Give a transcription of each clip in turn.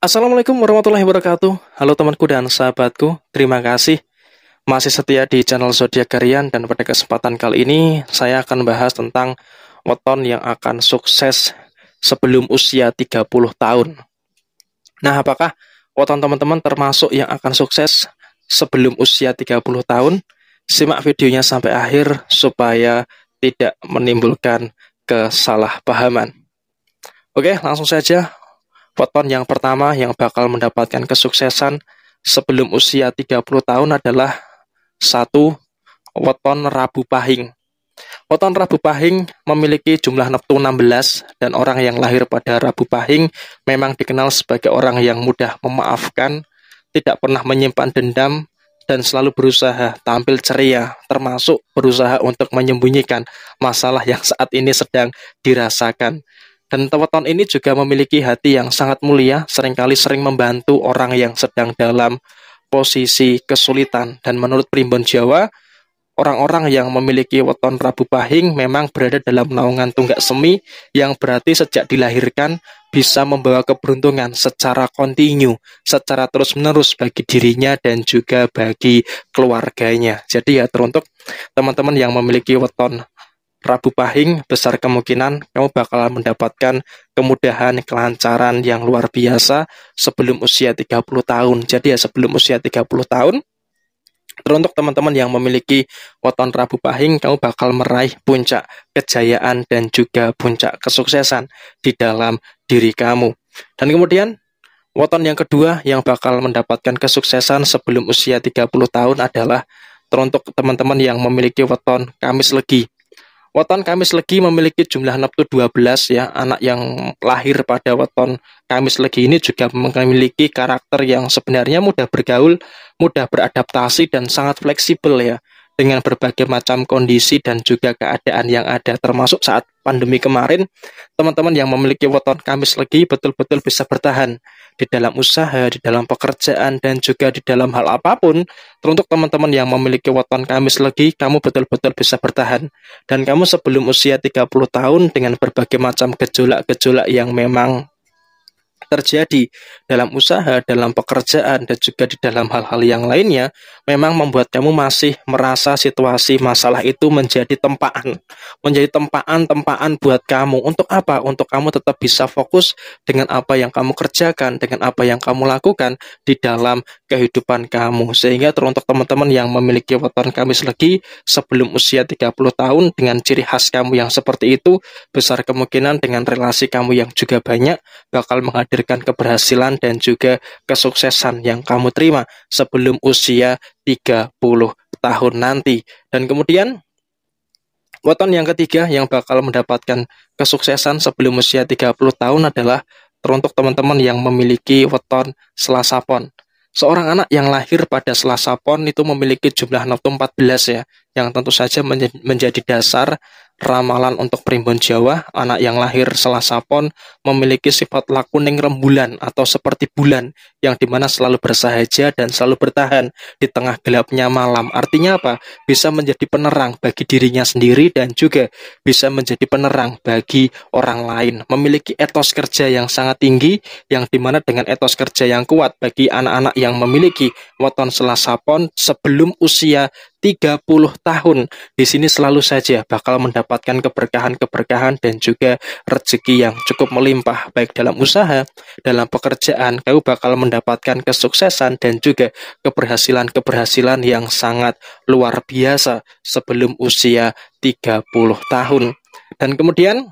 Assalamualaikum warahmatullahi wabarakatuh. Halo temanku dan sahabatku, terima kasih masih setia di channel Zodiak Karian dan pada kesempatan kali ini saya akan bahas tentang weton yang akan sukses sebelum usia 30 tahun. Nah, apakah weton teman-teman termasuk yang akan sukses sebelum usia 30 tahun? Simak videonya sampai akhir supaya tidak menimbulkan kesalahpahaman. Oke, langsung saja Weton yang pertama yang bakal mendapatkan kesuksesan sebelum usia 30 tahun adalah satu Weton Rabu Pahing. Weton Rabu Pahing memiliki jumlah neptu 16 dan orang yang lahir pada Rabu Pahing memang dikenal sebagai orang yang mudah memaafkan, tidak pernah menyimpan dendam, dan selalu berusaha tampil ceria, termasuk berusaha untuk menyembunyikan masalah yang saat ini sedang dirasakan. Dan weton ini juga memiliki hati yang sangat mulia, seringkali sering membantu orang yang sedang dalam posisi kesulitan. Dan menurut primbon Jawa, orang-orang yang memiliki weton rabu Pahing memang berada dalam naungan tunggak semi yang berarti sejak dilahirkan bisa membawa keberuntungan secara kontinu, secara terus-menerus bagi dirinya dan juga bagi keluarganya. Jadi ya teruntuk teman-teman yang memiliki weton Rabu Pahing, besar kemungkinan kamu bakal mendapatkan kemudahan, kelancaran yang luar biasa sebelum usia 30 tahun. Jadi ya sebelum usia 30 tahun, Teruntuk teman-teman yang memiliki weton Rabu Pahing, kamu bakal meraih puncak kejayaan dan juga puncak kesuksesan di dalam diri kamu. Dan kemudian weton yang kedua yang bakal mendapatkan kesuksesan sebelum usia 30 tahun adalah teruntuk teman-teman yang memiliki weton Kamis Legi. Weton Kamis Legi memiliki jumlah neptu 12 ya. Anak yang lahir pada weton Kamis Legi ini juga memiliki karakter yang sebenarnya mudah bergaul, mudah beradaptasi dan sangat fleksibel ya dengan berbagai macam kondisi dan juga keadaan yang ada termasuk saat pandemi kemarin teman-teman yang memiliki weton Kamis Legi betul-betul bisa bertahan di dalam usaha, di dalam pekerjaan, dan juga di dalam hal apapun, teruntuk teman-teman yang memiliki weton kamis lagi, kamu betul-betul bisa bertahan. Dan kamu sebelum usia 30 tahun dengan berbagai macam gejolak-gejolak yang memang terjadi dalam usaha, dalam pekerjaan, dan juga di dalam hal-hal yang lainnya, memang membuat kamu masih merasa situasi masalah itu menjadi tempaan. Menjadi tempaan-tempaan buat kamu. Untuk apa? Untuk kamu tetap bisa fokus dengan apa yang kamu kerjakan, dengan apa yang kamu lakukan di dalam kehidupan kamu. Sehingga teruntuk teman-teman yang memiliki weton kamis lagi sebelum usia 30 tahun dengan ciri khas kamu yang seperti itu, besar kemungkinan dengan relasi kamu yang juga banyak bakal menghadirkan menghadirkan keberhasilan dan juga kesuksesan yang kamu terima sebelum usia 30 tahun nanti. Dan kemudian weton yang ketiga yang bakal mendapatkan kesuksesan sebelum usia 30 tahun adalah teruntuk teman-teman yang memiliki weton Selasa Pon. Seorang anak yang lahir pada Selasa Pon itu memiliki jumlah neptu 14 ya, yang tentu saja menjadi dasar ramalan untuk primbon Jawa, anak yang lahir Selasa Pon memiliki sifat lakuning rembulan atau seperti bulan yang dimana selalu bersahaja dan selalu bertahan di tengah gelapnya malam. Artinya apa? Bisa menjadi penerang bagi dirinya sendiri dan juga bisa menjadi penerang bagi orang lain. Memiliki etos kerja yang sangat tinggi yang dimana dengan etos kerja yang kuat bagi anak-anak yang memiliki weton Selasa Pon sebelum usia 30 tahun di sini selalu saja bakal mendapatkan keberkahan-keberkahan dan juga rezeki yang cukup melimpah baik dalam usaha, dalam pekerjaan, kau bakal mendapatkan kesuksesan dan juga keberhasilan-keberhasilan yang sangat luar biasa sebelum usia 30 tahun. Dan kemudian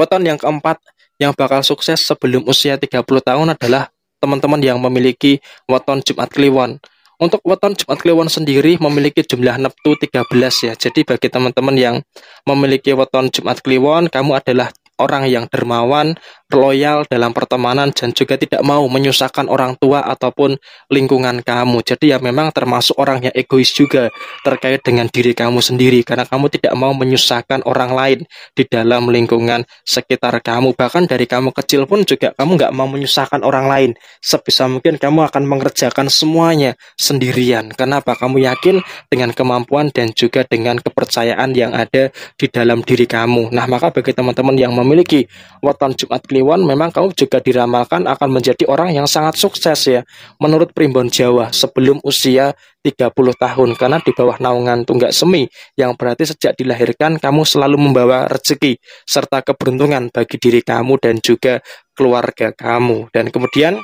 weton yang keempat yang bakal sukses sebelum usia 30 tahun adalah teman-teman yang memiliki weton Jumat Kliwon. Untuk weton Jumat Kliwon sendiri memiliki jumlah neptu 13 ya. Jadi bagi teman-teman yang memiliki weton Jumat Kliwon, kamu adalah orang yang dermawan, loyal dalam pertemanan dan juga tidak mau menyusahkan orang tua ataupun lingkungan kamu. Jadi ya memang termasuk orang yang egois juga terkait dengan diri kamu sendiri karena kamu tidak mau menyusahkan orang lain di dalam lingkungan sekitar kamu. Bahkan dari kamu kecil pun juga kamu nggak mau menyusahkan orang lain. Sebisa mungkin kamu akan mengerjakan semuanya sendirian. Kenapa? Kamu yakin dengan kemampuan dan juga dengan kepercayaan yang ada di dalam diri kamu. Nah maka bagi teman-teman yang memiliki weton Jumat Kliwon Itaewon memang kamu juga diramalkan akan menjadi orang yang sangat sukses ya menurut primbon Jawa sebelum usia 30 tahun karena di bawah naungan tunggak semi yang berarti sejak dilahirkan kamu selalu membawa rezeki serta keberuntungan bagi diri kamu dan juga keluarga kamu dan kemudian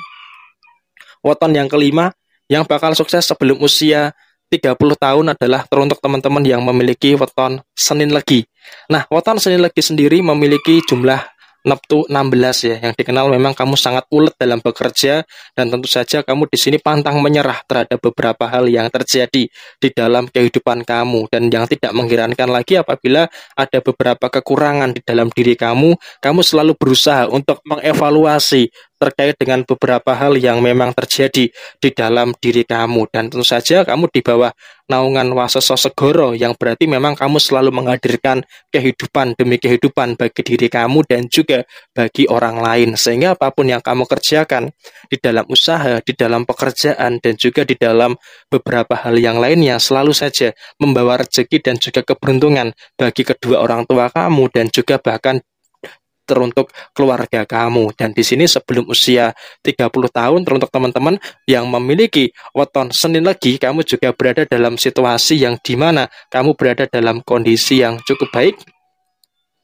weton yang kelima yang bakal sukses sebelum usia 30 tahun adalah teruntuk teman-teman yang memiliki weton Senin Legi. Nah, weton Senin Legi sendiri memiliki jumlah neptu 16 ya yang dikenal memang kamu sangat ulet dalam bekerja dan tentu saja kamu di sini pantang menyerah terhadap beberapa hal yang terjadi di dalam kehidupan kamu dan yang tidak mengherankan lagi apabila ada beberapa kekurangan di dalam diri kamu kamu selalu berusaha untuk mengevaluasi terkait dengan beberapa hal yang memang terjadi di dalam diri kamu dan tentu saja kamu di bawah naungan wasoso segoro yang berarti memang kamu selalu menghadirkan kehidupan demi kehidupan bagi diri kamu dan juga bagi orang lain sehingga apapun yang kamu kerjakan di dalam usaha, di dalam pekerjaan dan juga di dalam beberapa hal yang lainnya selalu saja membawa rezeki dan juga keberuntungan bagi kedua orang tua kamu dan juga bahkan teruntuk keluarga kamu. Dan di sini sebelum usia 30 tahun teruntuk teman-teman yang memiliki weton Senin lagi, kamu juga berada dalam situasi yang dimana kamu berada dalam kondisi yang cukup baik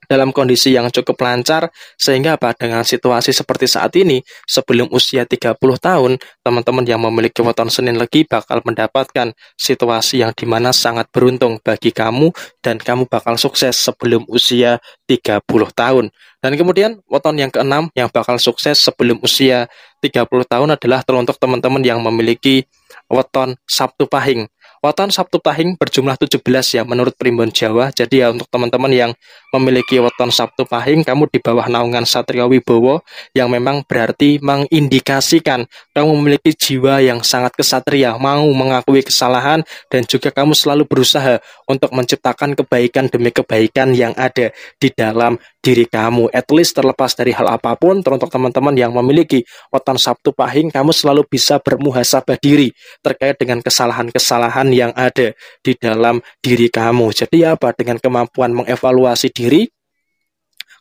dalam kondisi yang cukup lancar sehingga apa dengan situasi seperti saat ini sebelum usia 30 tahun teman-teman yang memiliki weton Senin Legi bakal mendapatkan situasi yang dimana sangat beruntung bagi kamu dan kamu bakal sukses sebelum usia 30 tahun. Dan kemudian weton yang keenam yang bakal sukses sebelum usia 30 tahun adalah teruntuk teman-teman yang memiliki weton Sabtu Pahing. Weton Sabtu Pahing berjumlah 17 ya menurut Primbon Jawa. Jadi ya untuk teman-teman yang memiliki weton Sabtu Pahing, kamu di bawah naungan Satria Wibowo yang memang berarti mengindikasikan kamu memiliki jiwa yang sangat kesatria, mau mengakui kesalahan dan juga kamu selalu berusaha untuk menciptakan kebaikan demi kebaikan yang ada di dalam diri kamu. At least terlepas dari hal apapun, teruntuk teman-teman yang memiliki otak Sabtu Pahing, kamu selalu bisa bermuhasabah diri terkait dengan kesalahan-kesalahan yang ada di dalam diri kamu. Jadi apa? Dengan kemampuan mengevaluasi diri,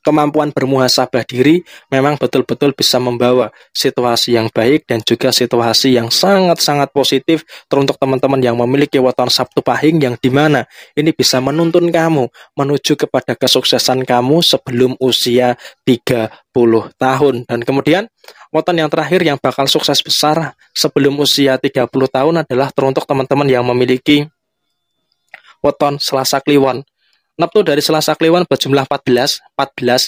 kemampuan bermuhasabah diri memang betul-betul bisa membawa situasi yang baik dan juga situasi yang sangat-sangat positif teruntuk teman-teman yang memiliki weton Sabtu Pahing yang dimana ini bisa menuntun kamu menuju kepada kesuksesan kamu sebelum usia 30 tahun dan kemudian weton yang terakhir yang bakal sukses besar sebelum usia 30 tahun adalah teruntuk teman-teman yang memiliki weton Selasa Kliwon Neptu dari Selasa Kliwon berjumlah 14, 14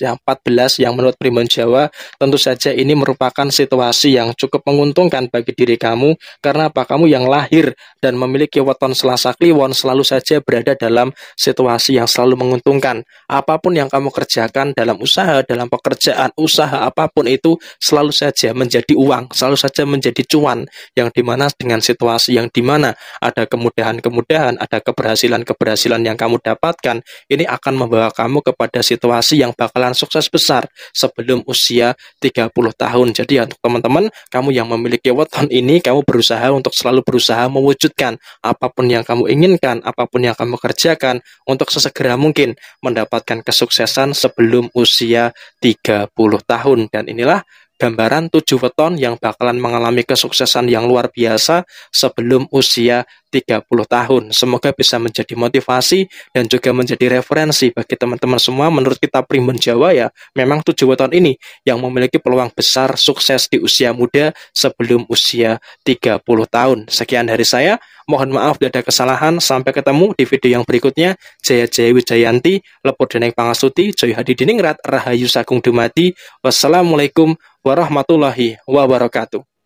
yang 14 yang menurut Primbon Jawa tentu saja ini merupakan situasi yang cukup menguntungkan bagi diri kamu karena apa kamu yang lahir dan memiliki weton Selasa Kliwon selalu saja berada dalam situasi yang selalu menguntungkan. Apapun yang kamu kerjakan dalam usaha, dalam pekerjaan, usaha apapun itu selalu saja menjadi uang, selalu saja menjadi cuan yang dimana dengan situasi yang dimana ada kemudahan-kemudahan, ada keberhasilan-keberhasilan yang kamu dapatkan ini akan membawa kamu kepada situasi yang bakalan sukses besar sebelum usia 30 tahun. Jadi ya untuk teman-teman, kamu yang memiliki weton ini, kamu berusaha untuk selalu berusaha mewujudkan apapun yang kamu inginkan, apapun yang kamu kerjakan untuk sesegera mungkin mendapatkan kesuksesan sebelum usia 30 tahun. Dan inilah gambaran tujuh weton yang bakalan mengalami kesuksesan yang luar biasa sebelum usia 30 tahun. Semoga bisa menjadi motivasi dan juga menjadi referensi bagi teman-teman semua. Menurut kita Primbon Jawa ya, memang tujuh tahun ini yang memiliki peluang besar sukses di usia muda sebelum usia 30 tahun. Sekian dari saya, mohon maaf bila ada kesalahan. Sampai ketemu di video yang berikutnya. Jaya Jaya Wijayanti, Lepur Deneng Pangasuti, Joy Hadi Diningrat, Rahayu Sagung Dumadi. Wassalamualaikum warahmatullahi wabarakatuh.